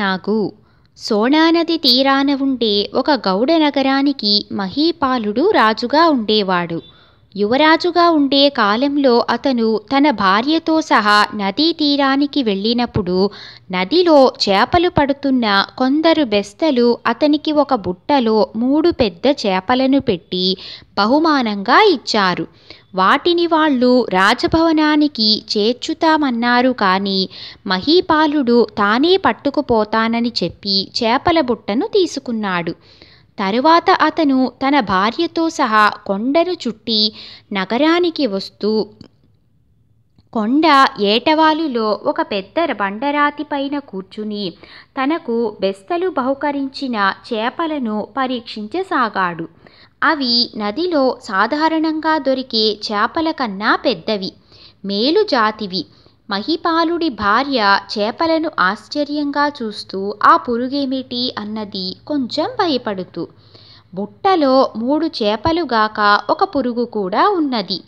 నాగు సోణానది తీరాన ఉండే ఒక గౌడ నగరానికి మహీపాలుడు రాజుగా ఉండేవాడు యువరాజుగా ఉండే కాలంలో అతను తన భార్యతో సహా నదీ తీరానికి వెళ్ళినప్పుడు నదిలో చేపలు పడుతున్న కొందరు బెస్తలు అతనికి ఒక బుట్టలో మూడు పెద్ద చేపలను పెట్టి బహుమానంగా ఇచ్చారు వాటిని వాళ్ళు రాజభవనానికి చేర్చుతామన్నారు కానీ మహీపాలుడు తానే పట్టుకుపోతానని చెప్పి చేపల బుట్టను తీసుకున్నాడు తరువాత అతను తన భార్యతో సహా కొండను చుట్టి నగరానికి వస్తూ కొండ ఏటవాలులో ఒక పెద్ద బండరాతి పైన కూర్చుని తనకు బెస్తలు బహుకరించిన చేపలను పరీక్షించసాగాడు అవి నదిలో సాధారణంగా దొరికే చేపల కన్నా పెద్దవి మేలు జాతివి మహిపాలుడి భార్య చేపలను ఆశ్చర్యంగా చూస్తూ ఆ పురుగేమిటి అన్నది కొంచెం భయపడుతూ బుట్టలో మూడు చేపలుగాక ఒక పురుగు కూడా ఉన్నది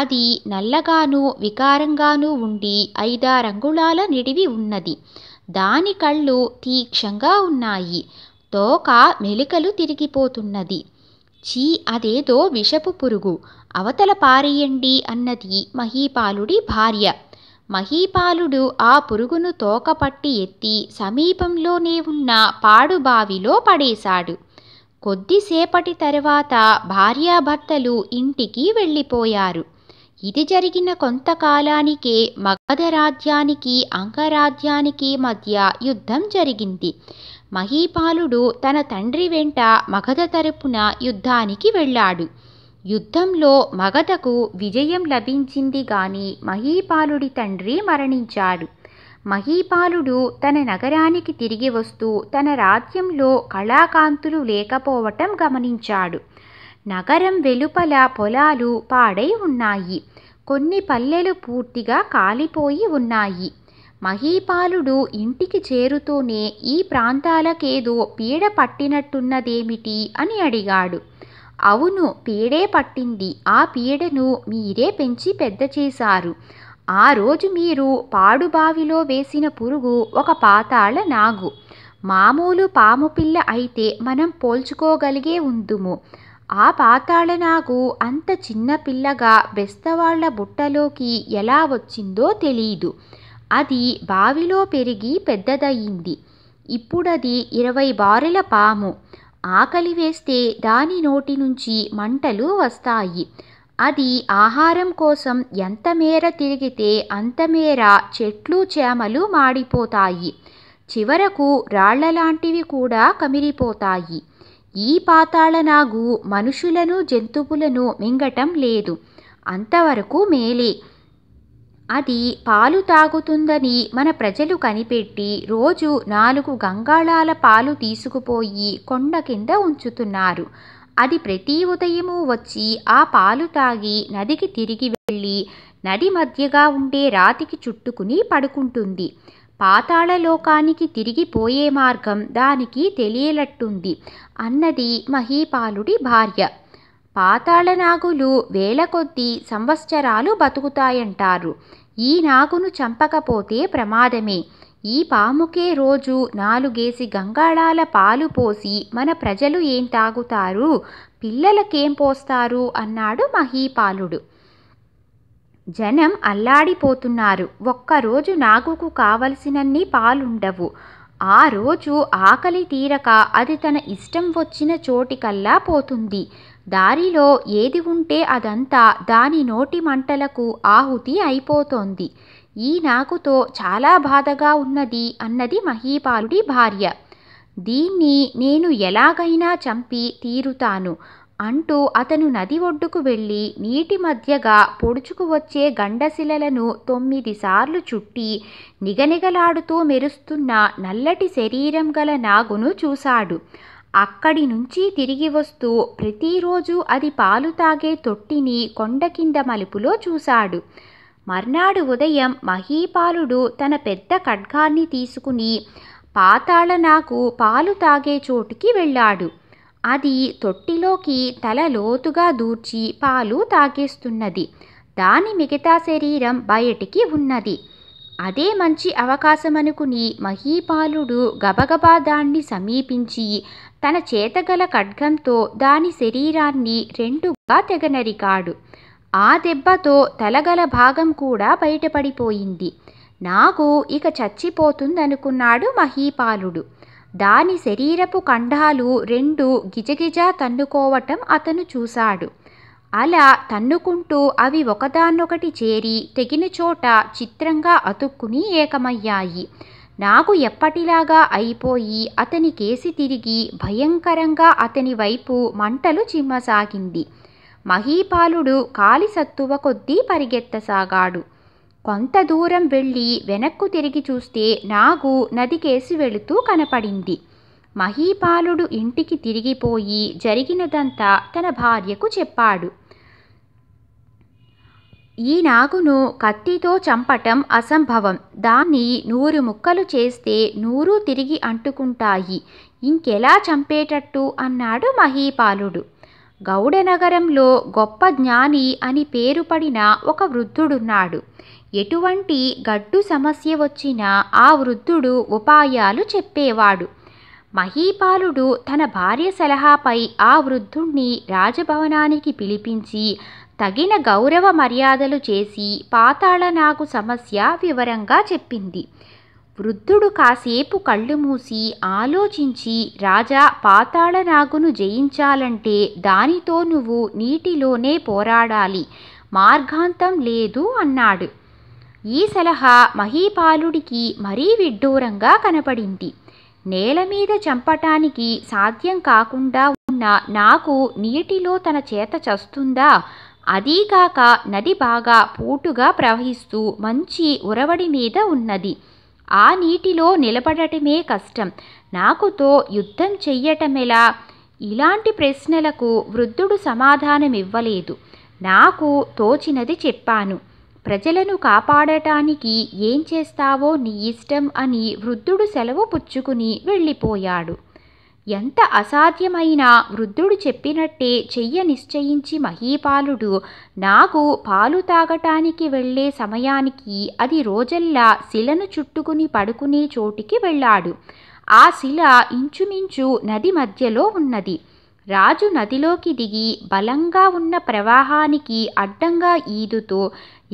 అది నల్లగాను వికారంగాను ఉండి ఐదారంగుళాల నిడివి ఉన్నది దాని కళ్ళు తీక్షంగా ఉన్నాయి తోక మెలికలు తిరిగిపోతున్నది చీ అదేదో విషపు పురుగు అవతల పారేయండి అన్నది మహీపాలుడి భార్య మహీపాలుడు ఆ పురుగును తోకపట్టి ఎత్తి సమీపంలోనే ఉన్న పాడుబావిలో పడేశాడు కొద్దిసేపటి తర్వాత భార్యాభర్తలు ఇంటికి వెళ్ళిపోయారు ఇది జరిగిన కొంతకాలానికే మగధ రాజ్యానికి అంగరాజ్యానికి మధ్య యుద్ధం జరిగింది మహీపాలుడు తన తండ్రి వెంట మగధ తరపున యుద్ధానికి వెళ్ళాడు యుద్ధంలో మగధకు విజయం లభించింది గాని మహీపాలుడి తండ్రి మరణించాడు మహీపాలుడు తన నగరానికి తిరిగి వస్తూ తన రాజ్యంలో కళాకాంతులు లేకపోవటం గమనించాడు నగరం వెలుపల పొలాలు పాడై ఉన్నాయి కొన్ని పల్లెలు పూర్తిగా కాలిపోయి ఉన్నాయి మహీపాలుడు ఇంటికి చేరుతూనే ఈ ప్రాంతాలకేదో పీడ పట్టినట్టున్నదేమిటి అని అడిగాడు అవును పీడే పట్టింది ఆ పీడను మీరే పెంచి పెద్ద చేశారు ఆ రోజు మీరు పాడుబావిలో వేసిన పురుగు ఒక పాతాళ నాగు మామూలు పాము పిల్ల అయితే మనం పోల్చుకోగలిగే ఉందుము ఆ పాతాళ నాగు అంత చిన్న పిల్లగా బెస్తవాళ్ల బుట్టలోకి ఎలా వచ్చిందో తెలీదు అది బావిలో పెరిగి పెద్దదయ్యింది ఇప్పుడది ఇరవై బారెల పాము ఆకలి వేస్తే దాని నోటి నుంచి మంటలు వస్తాయి అది ఆహారం కోసం ఎంత మేర తిరిగితే అంతమేర చెట్లు చేమలు మాడిపోతాయి చివరకు రాళ్లలాంటివి లాంటివి కూడా కమిరిపోతాయి ఈ నాగు మనుషులను జంతువులను మింగటం లేదు అంతవరకు మేలే అది పాలు తాగుతుందని మన ప్రజలు కనిపెట్టి రోజు నాలుగు గంగాళాల పాలు తీసుకుపోయి కొండ కింద ఉంచుతున్నారు అది ప్రతి ఉదయము వచ్చి ఆ పాలు తాగి నదికి తిరిగి వెళ్ళి నది మధ్యగా ఉండే రాతికి చుట్టుకుని పడుకుంటుంది పాతాళలోకానికి తిరిగిపోయే మార్గం దానికి తెలియలట్టుంది అన్నది మహీపాలుడి భార్య పాతాళనాగులు వేల కొద్దీ సంవత్సరాలు బతుకుతాయంటారు ఈ నాగును చంపకపోతే ప్రమాదమే ఈ పాముకే రోజు నాలుగేసి గంగాళాల పాలు పోసి మన ప్రజలు ఏం తాగుతారు పిల్లలకేం పోస్తారు అన్నాడు మహీపాలుడు జనం అల్లాడిపోతున్నారు ఒక్కరోజు నాగుకు కావలసినన్ని పాలుండవు ఆ రోజు ఆకలి తీరక అది తన ఇష్టం వచ్చిన చోటికల్లా పోతుంది దారిలో ఏది ఉంటే అదంతా దాని నోటి మంటలకు ఆహుతి అయిపోతోంది ఈ నాకుతో చాలా బాధగా ఉన్నది అన్నది మహీపాలుడి భార్య దీన్ని నేను ఎలాగైనా చంపి తీరుతాను అంటూ అతను నది ఒడ్డుకు వెళ్ళి నీటి మధ్యగా పొడుచుకు వచ్చే గండశిలలను తొమ్మిది సార్లు చుట్టి నిగనిగలాడుతూ మెరుస్తున్న నల్లటి శరీరం గల నాగును చూశాడు అక్కడి నుంచి తిరిగి వస్తూ ప్రతిరోజు అది పాలు తాగే తొట్టిని కొండ కింద మలుపులో చూశాడు మర్నాడు ఉదయం మహీపాలుడు తన పెద్ద ఖడ్గాన్ని తీసుకుని పాతాళ నాకు పాలు తాగే చోటుకి వెళ్ళాడు అది తొట్టిలోకి తల లోతుగా దూర్చి పాలు తాగేస్తున్నది దాని మిగతా శరీరం బయటికి ఉన్నది అదే మంచి అవకాశమనుకుని మహీపాలుడు గబగబా దాన్ని సమీపించి తన చేతగల ఖడ్గంతో దాని శరీరాన్ని రెండుగా తెగనరికాడు ఆ దెబ్బతో తలగల భాగం కూడా బయటపడిపోయింది నాకు ఇక చచ్చిపోతుందనుకున్నాడు మహీపాలుడు దాని శరీరపు ఖండాలు రెండు గిజగిజా తన్నుకోవటం అతను చూశాడు అలా తన్నుకుంటూ అవి ఒకదాన్నొకటి చేరి తెగిన చోట చిత్రంగా అతుక్కుని ఏకమయ్యాయి నాకు ఎప్పటిలాగా అయిపోయి అతని కేసి తిరిగి భయంకరంగా అతని వైపు మంటలు చిమ్మసాగింది మహీపాలుడు కాలి సత్తువ కొద్దీ పరిగెత్తసాగాడు కొంత దూరం వెళ్ళి వెనక్కు తిరిగి చూస్తే నాగు నదికేసి వెళుతూ కనపడింది మహీపాలుడు ఇంటికి తిరిగిపోయి జరిగినదంతా తన భార్యకు చెప్పాడు ఈ నాగును కత్తితో చంపటం అసంభవం దాన్ని నూరు ముక్కలు చేస్తే నూరు తిరిగి అంటుకుంటాయి ఇంకెలా చంపేటట్టు అన్నాడు మహీపాలుడు గౌడనగరంలో గొప్ప జ్ఞాని అని పేరు పడిన ఒక వృద్ధుడున్నాడు ఎటువంటి గడ్డు సమస్య వచ్చినా ఆ వృద్ధుడు ఉపాయాలు చెప్పేవాడు మహీపాలుడు తన భార్య సలహాపై ఆ వృద్ధుణ్ణి రాజభవనానికి పిలిపించి తగిన గౌరవ మర్యాదలు చేసి పాతాళనాగు సమస్య వివరంగా చెప్పింది వృద్ధుడు కాసేపు కళ్ళు మూసి ఆలోచించి రాజా పాతాళనాగును జయించాలంటే దానితో నువ్వు నీటిలోనే పోరాడాలి మార్గాంతం లేదు అన్నాడు ఈ సలహా మహీపాలుడికి మరీ విడ్డూరంగా కనపడింది నేల మీద చంపటానికి సాధ్యం కాకుండా ఉన్న నాకు నీటిలో తన చేత చస్తుందా అదీగాక నది బాగా పూటుగా ప్రవహిస్తూ మంచి ఉరవడి మీద ఉన్నది ఆ నీటిలో నిలబడటమే కష్టం నాకుతో యుద్ధం చెయ్యటమెలా ఇలాంటి ప్రశ్నలకు వృద్ధుడు సమాధానమివ్వలేదు నాకు తోచినది చెప్పాను ప్రజలను కాపాడటానికి ఏం చేస్తావో నీ ఇష్టం అని వృద్ధుడు సెలవు పుచ్చుకుని వెళ్ళిపోయాడు ఎంత అసాధ్యమైనా వృద్ధుడు చెప్పినట్టే చెయ్య నిశ్చయించి మహీపాలుడు నాకు పాలు తాగటానికి వెళ్లే సమయానికి అది రోజల్లా శిలను చుట్టుకుని పడుకునే చోటికి వెళ్ళాడు ఆ శిల ఇంచుమించు నది మధ్యలో ఉన్నది రాజు నదిలోకి దిగి బలంగా ఉన్న ప్రవాహానికి అడ్డంగా ఈదుతూ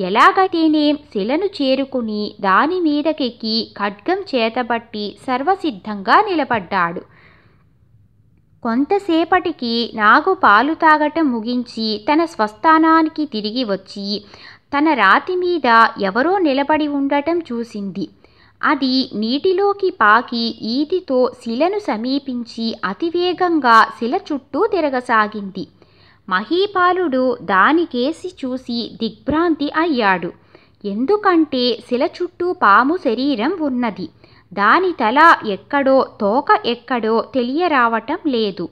ఎలాగైతేనే శిలను చేరుకుని దాని మీదకెక్కి ఖడ్గం చేతబట్టి సర్వసిద్ధంగా నిలబడ్డాడు కొంతసేపటికి నాగు పాలు తాగటం ముగించి తన స్వస్థానానికి తిరిగి వచ్చి తన రాతి మీద ఎవరో నిలబడి ఉండటం చూసింది అది నీటిలోకి పాకి ఈతితో శిలను సమీపించి అతివేగంగా శిల చుట్టూ తిరగసాగింది మహీపాలుడు దానికేసి చూసి దిగ్భ్రాంతి అయ్యాడు ఎందుకంటే శిల చుట్టూ పాము శరీరం ఉన్నది దాని తల ఎక్కడో తోక ఎక్కడో తెలియరావటం లేదు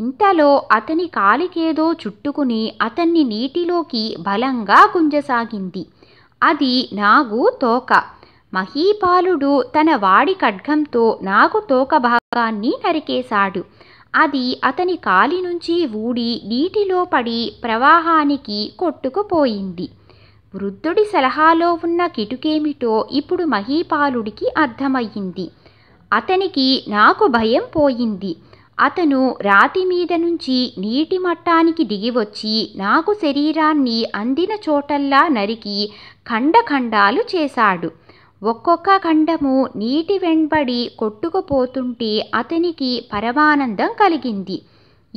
ఇంతలో అతని కాలికేదో చుట్టుకుని అతన్ని నీటిలోకి బలంగా గుంజసాగింది అది నాగు తోక మహీపాలుడు తన వాడి ఖడ్గంతో నాగు తోక భాగాన్ని నరికేశాడు అది అతని కాలి నుంచి ఊడి నీటిలో పడి ప్రవాహానికి కొట్టుకుపోయింది వృద్ధుడి సలహాలో ఉన్న కిటుకేమిటో ఇప్పుడు మహీపాలుడికి అర్థమయ్యింది అతనికి నాకు భయం పోయింది అతను రాతి మీద నుంచి నీటి మట్టానికి దిగివచ్చి నాకు శరీరాన్ని అందిన చోటల్లా నరికి ఖండఖండాలు చేశాడు ఒక్కొక్క ఖండము నీటి వెంబడి కొట్టుకుపోతుంటే అతనికి పరమానందం కలిగింది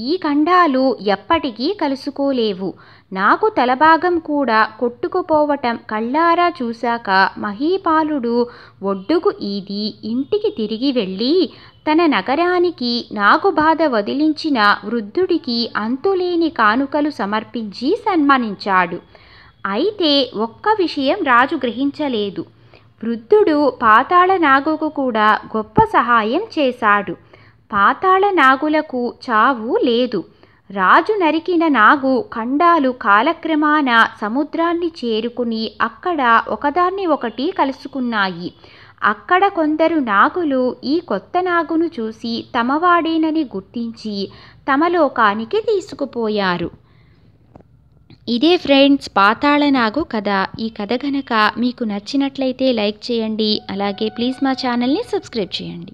ఈ ఖండాలు ఎప్పటికీ కలుసుకోలేవు నాకు తలభాగం కూడా కొట్టుకుపోవటం కళ్ళారా చూశాక మహీపాలుడు ఒడ్డుకు ఈది ఇంటికి తిరిగి వెళ్ళి తన నగరానికి నాకు బాధ వదిలించిన వృద్ధుడికి అంతులేని కానుకలు సమర్పించి సన్మానించాడు అయితే ఒక్క విషయం రాజు గ్రహించలేదు వృద్ధుడు పాతాళ నాగుకు కూడా గొప్ప సహాయం చేశాడు పాతాళ నాగులకు చావు లేదు రాజు నరికిన నాగు ఖండాలు కాలక్రమాన సముద్రాన్ని చేరుకుని అక్కడ ఒకదాన్ని ఒకటి కలుసుకున్నాయి అక్కడ కొందరు నాగులు ఈ కొత్త నాగును చూసి తమవాడేనని గుర్తించి తమ లోకానికి తీసుకుపోయారు ఇదే ఫ్రెండ్స్ పాతాళ నాగు కథ ఈ కథ గనక మీకు నచ్చినట్లయితే లైక్ చేయండి అలాగే ప్లీజ్ మా ఛానల్ని సబ్స్క్రైబ్ చేయండి